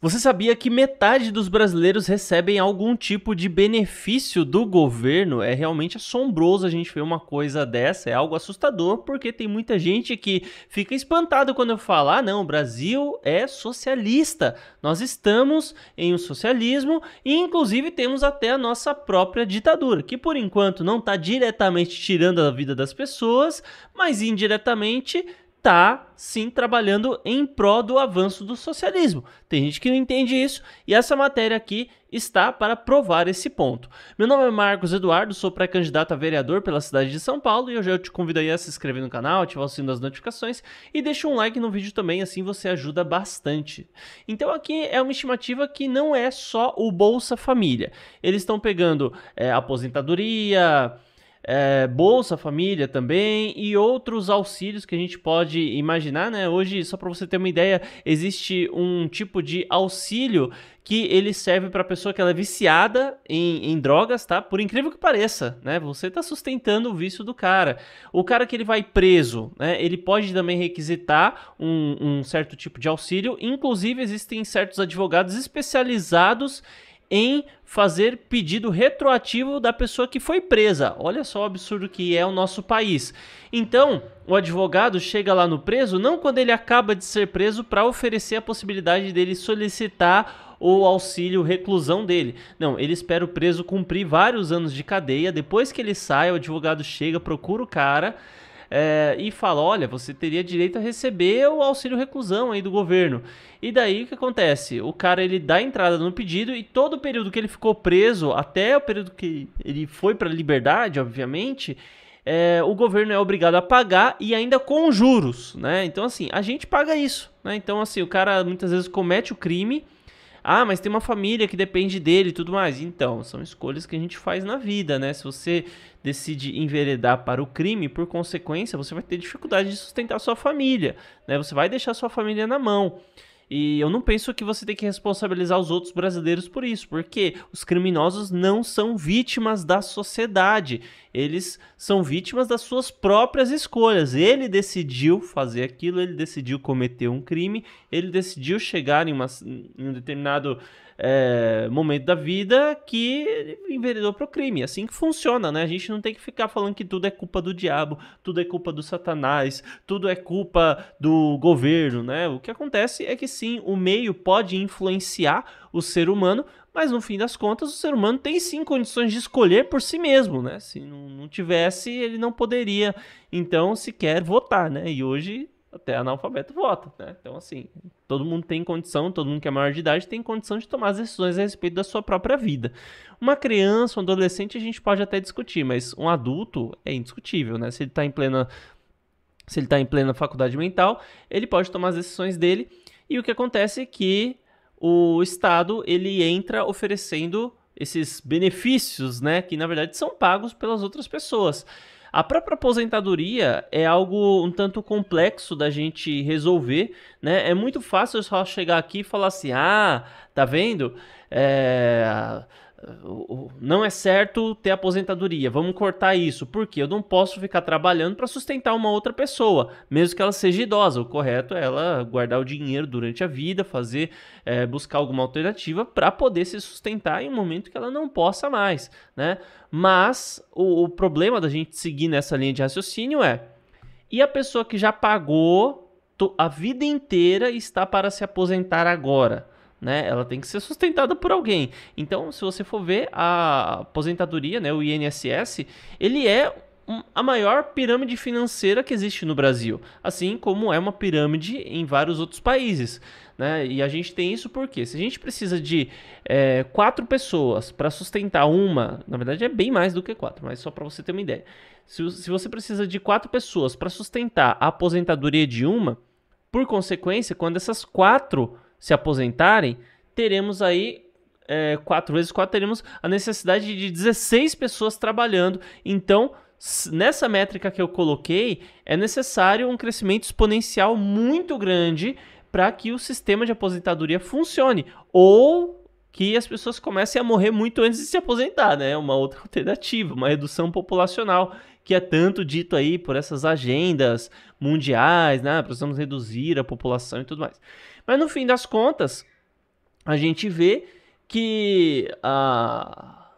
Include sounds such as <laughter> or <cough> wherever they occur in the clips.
Você sabia que metade dos brasileiros recebem algum tipo de benefício do governo? É realmente assombroso a gente ver uma coisa dessa, é algo assustador, porque tem muita gente que fica espantado quando eu falo: ah, não, o Brasil é socialista. Nós estamos em um socialismo e, inclusive, temos até a nossa própria ditadura, que por enquanto não está diretamente tirando a vida das pessoas, mas indiretamente está sim trabalhando em prol do avanço do socialismo. Tem gente que não entende isso e essa matéria aqui está para provar esse ponto. Meu nome é Marcos Eduardo, sou pré-candidato a vereador pela cidade de São Paulo e hoje eu te convido aí a se inscrever no canal, ativar o sino das notificações e deixa um like no vídeo também, assim você ajuda bastante. Então aqui é uma estimativa que não é só o Bolsa Família. Eles estão pegando é, aposentadoria, é, Bolsa Família também e outros auxílios que a gente pode imaginar, né? Hoje, só para você ter uma ideia, existe um tipo de auxílio que ele serve para pessoa que ela é viciada em, em, drogas, tá? Por incrível que pareça, né? Você está sustentando o vício do cara. O cara que ele vai preso, né? Ele pode também requisitar um, um certo tipo de auxílio. Inclusive, existem certos advogados especializados em fazer pedido retroativo da pessoa que foi presa. Olha só o absurdo que é o nosso país. Então, o advogado chega lá no preso não quando ele acaba de ser preso para oferecer a possibilidade dele solicitar o auxílio reclusão dele. Não, ele espera o preso cumprir vários anos de cadeia, depois que ele sai, o advogado chega, procura o cara, é, e fala: olha, você teria direito a receber o auxílio reclusão aí do governo. E daí o que acontece? O cara ele dá entrada no pedido e todo o período que ele ficou preso, até o período que ele foi para liberdade, obviamente. É, o governo é obrigado a pagar e ainda com juros, né? Então, assim, a gente paga isso, né? Então, assim, o cara muitas vezes comete o crime, ah, mas tem uma família que depende dele e tudo mais. Então, são escolhas que a gente faz na vida, né? Se você decide enveredar para o crime, por consequência, você vai ter dificuldade de sustentar sua família, né? Você vai deixar sua família na mão. E eu não penso que você tem que responsabilizar os outros brasileiros por isso, porque os criminosos não são vítimas da sociedade, eles são vítimas das suas próprias escolhas. Ele decidiu fazer aquilo, ele decidiu cometer um crime, ele decidiu chegar em, uma, em um determinado é, momento da vida que enveredou para o crime. Assim que funciona, né? A gente não tem que ficar falando que tudo é culpa do diabo, tudo é culpa do satanás, tudo é culpa do governo, né? O que acontece é que sim, o meio pode influenciar o ser humano, mas no fim das contas o ser humano tem sim condições de escolher por si mesmo, né? Se não, não tivesse, ele não poderia, então, sequer votar, né? E hoje até analfabeto vota, né? Então, assim, todo mundo tem condição, todo mundo que é maior de idade tem condição de tomar as decisões a respeito da sua própria vida. Uma criança, um adolescente, a gente pode até discutir, mas um adulto é indiscutível, né? Se ele está em plena. Se ele está em plena faculdade mental, ele pode tomar as decisões dele. E o que acontece é que o Estado ele entra oferecendo esses benefícios, né? Que na verdade são pagos pelas outras pessoas. A própria aposentadoria é algo um tanto complexo da gente resolver, né? É muito fácil só chegar aqui e falar assim: ah, tá vendo? É não é certo ter aposentadoria, vamos cortar isso, porque eu não posso ficar trabalhando para sustentar uma outra pessoa, mesmo que ela seja idosa. O correto é ela guardar o dinheiro durante a vida, fazer, é, buscar alguma alternativa para poder se sustentar em um momento que ela não possa mais, né? Mas o, o problema da gente seguir nessa linha de raciocínio é: e a pessoa que já pagou a vida inteira está para se aposentar agora? né? Ela tem que ser sustentada por alguém. Então, se você for ver a aposentadoria, né, o INSS, ele é a maior pirâmide financeira que existe no Brasil, assim como é uma pirâmide em vários outros países. Né? E a gente tem isso porque se a gente precisa de é, quatro pessoas para sustentar uma, na verdade é bem mais do que quatro, mas só para você ter uma ideia. Se, se você precisa de quatro pessoas para sustentar a aposentadoria de uma, por consequência, quando essas quatro se aposentarem, teremos aí é, quatro vezes quatro teremos a necessidade de 16 pessoas trabalhando. Então, nessa métrica que eu coloquei, é necessário um crescimento exponencial muito grande para que o sistema de aposentadoria funcione. Ou que as pessoas comecem a morrer muito antes de se aposentar, né? Uma outra <laughs> alternativa, uma redução populacional, que é tanto dito aí por essas agendas mundiais, né? Precisamos reduzir a população e tudo mais. Mas no fim das contas, a gente vê que a... Ah,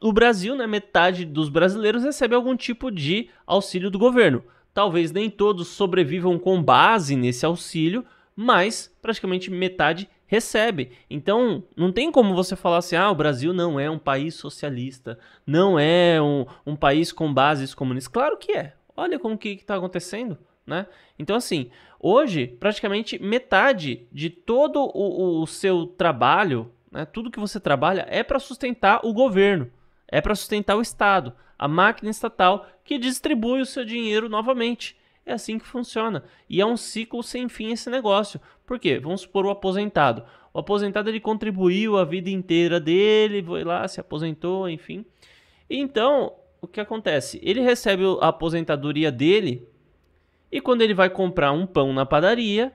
o Brasil, né, metade dos brasileiros recebe algum tipo de auxílio do governo. Talvez nem todos sobrevivam com base nesse auxílio, mas praticamente metade recebe. Então, não tem como você falar assim: ah, o Brasil não é um país socialista, não é um, um país com bases comunistas. Claro que é. Olha como que está acontecendo. Né? Então, assim, hoje, praticamente metade de todo o, o seu trabalho, né, tudo que você trabalha, é para sustentar o governo, é para sustentar o Estado, a máquina estatal que distribui o seu dinheiro novamente. É assim que funciona. E é um ciclo sem fim esse negócio. Por quê? Vamos supor o aposentado. O aposentado ele contribuiu a vida inteira dele, foi lá, se aposentou, enfim. Então, o que acontece? Ele recebe a aposentadoria dele e quando ele vai comprar um pão na padaria,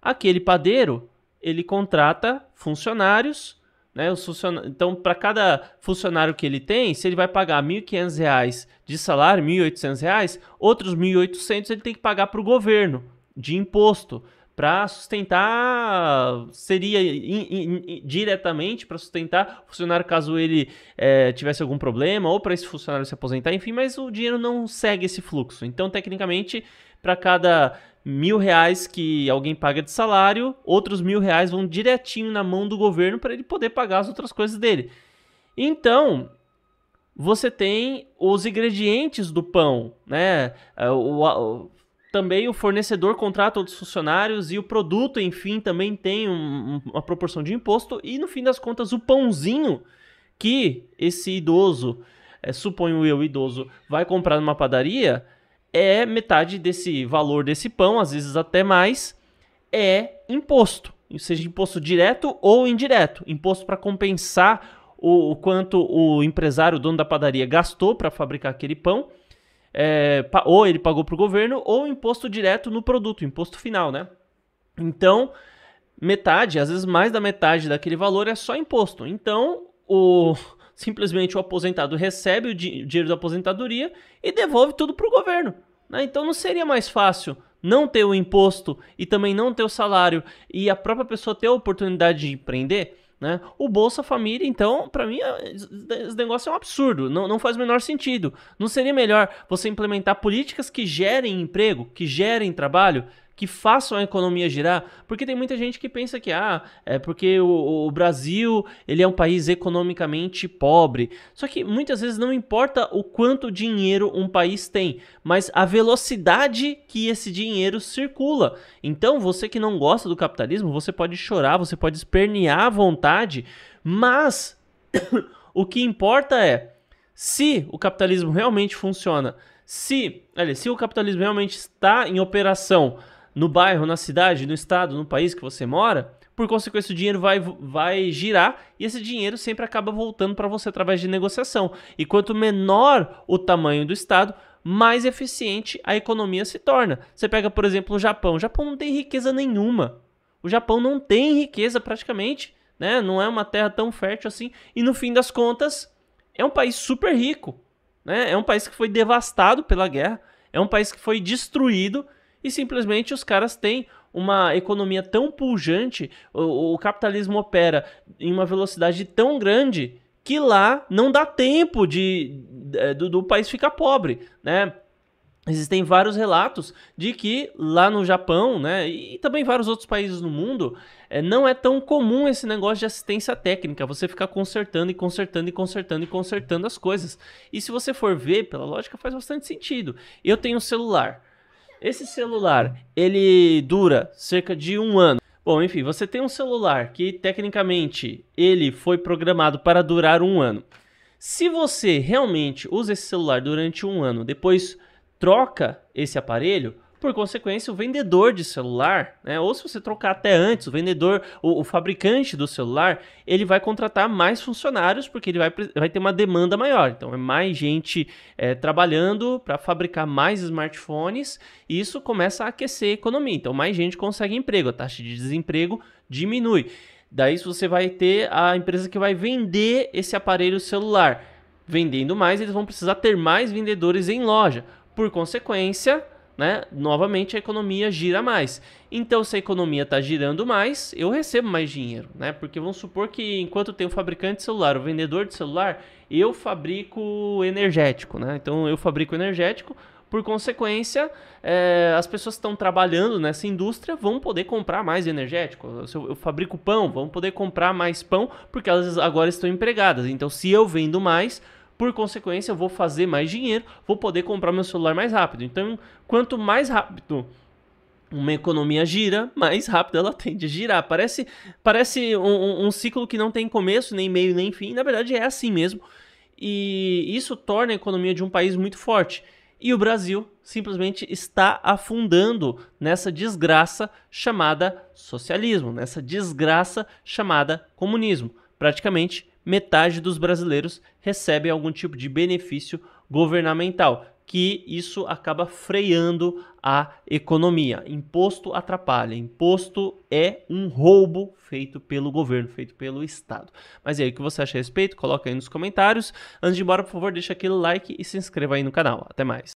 aquele padeiro ele contrata funcionários, né? Funcion... Então, para cada funcionário que ele tem, se ele vai pagar R$ 1.500 de salário, R$ 1.800, outros R$ 1.800 ele tem que pagar para o governo de imposto para sustentar, seria in, in, in, diretamente para sustentar o funcionário caso ele é, tivesse algum problema ou para esse funcionário se aposentar, enfim, mas o dinheiro não segue esse fluxo. Então, tecnicamente, para cada mil reais que alguém paga de salário, outros mil reais vão direitinho na mão do governo para ele poder pagar as outras coisas dele. Então, você tem os ingredientes do pão, né? Eh, o, o, também o fornecedor contrata outros funcionários e o produto, enfim, também tem um, uma proporção de imposto. E no fim das contas, o pãozinho que esse idoso, é, suponho eu, idoso, vai comprar numa padaria é metade desse valor desse pão, às vezes até mais, é imposto. Seja imposto direto ou indireto. Imposto para compensar o, o quanto o empresário, o dono da padaria, gastou para fabricar aquele pão é, ou ele pagou para o governo, ou imposto direto no produto, imposto final, né? Então, metade, às vezes mais da metade daquele valor é só imposto. Então, o <laughs> simplesmente o aposentado recebe o dinheiro da aposentadoria e devolve tudo para o governo. Né? Então, não seria mais fácil não ter o imposto e também não ter o salário e a própria pessoa ter a oportunidade de empreender? Né? O Bolsa Família, então, para mim, é, esse negócio é um absurdo, não, não faz o menor sentido. Não seria melhor você implementar políticas que gerem emprego, que gerem trabalho, que façam a economia girar, porque tem muita gente que pensa que ah, é porque o, o Brasil ele é um país economicamente pobre. Só que muitas vezes não importa o quanto dinheiro um país tem, mas a velocidade que esse dinheiro circula. Então você que não gosta do capitalismo, você pode chorar, você pode espernear à vontade, mas <coughs> o que importa é se o capitalismo realmente funciona, se, olha, se o capitalismo realmente está em operação, no bairro, na cidade, no estado, no país que você mora, por consequência o dinheiro vai, vai girar e esse dinheiro sempre acaba voltando para você através de negociação. E quanto menor o tamanho do estado, mais eficiente a economia se torna. Você pega, por exemplo, o Japão. O Japão não tem riqueza nenhuma. O Japão não tem riqueza praticamente, né? Não é uma terra tão fértil assim. E no fim das contas, é um país super rico, né? É um país que foi devastado pela guerra, é um país que foi destruído e simplesmente os caras têm uma economia tão pujante, o, o capitalismo opera em uma velocidade tão grande que lá não dá tempo de, eh, do, do país ficar pobre, né? Existem vários relatos de que lá no Japão, né, e também vários outros países no mundo, é, não é tão comum esse negócio de assistência técnica, você ficar consertando e consertando e consertando e consertando as coisas. E se você for ver, pela lógica, faz bastante sentido. Eu tenho um celular, esse celular, ele dura cerca de um ano. Bom, enfim, você tem um celular que tecnicamente ele foi programado para durar um ano. Se você realmente usa esse celular durante um ano, depois troca esse aparelho, por consequência, o vendedor de celular, né, ou se você trocar até antes, o vendedor, o, o fabricante do celular, ele vai contratar mais funcionários porque ele vai, vai ter uma demanda maior. Então, é mais gente é, trabalhando para fabricar mais smartphones e isso começa a aquecer a economia. Então, mais gente consegue emprego, a taxa de desemprego diminui. Daí você vai ter a empresa que vai vender esse aparelho celular. Vendendo mais, eles vão precisar ter mais vendedores em loja. Por consequência, né? Novamente a economia gira mais. Então, se a economia está girando mais, eu recebo mais dinheiro, né? Porque vamos supor que enquanto tem o fabricante de celular, o vendedor de celular, eu fabrico energético, né? Então eu fabrico energético, por consequência, é, as pessoas que estão trabalhando nessa indústria vão poder comprar mais energético. Se eu, eu fabrico pão, vão poder comprar mais pão, porque elas agora estão empregadas. Então, se eu vendo mais, por consequência, eu vou fazer mais dinheiro, vou poder comprar meu celular mais rápido. Então, quanto mais rápido uma economia gira, mais rápido ela tende a girar. Parece, parece um, um ciclo que não tem começo, nem meio, nem fim. Na verdade, é assim mesmo. E isso torna a economia de um país muito forte. E o Brasil simplesmente está afundando nessa desgraça chamada socialismo, nessa desgraça chamada comunismo. Praticamente metade dos brasileiros recebem algum tipo de benefício governamental, que isso acaba freando a economia. Imposto atrapalha, imposto é um roubo feito pelo governo, feito pelo Estado. Mas e aí, o que você acha a respeito? Coloca aí nos comentários. Antes de ir embora, por favor, deixa aquele like e se inscreva aí no canal. Até mais.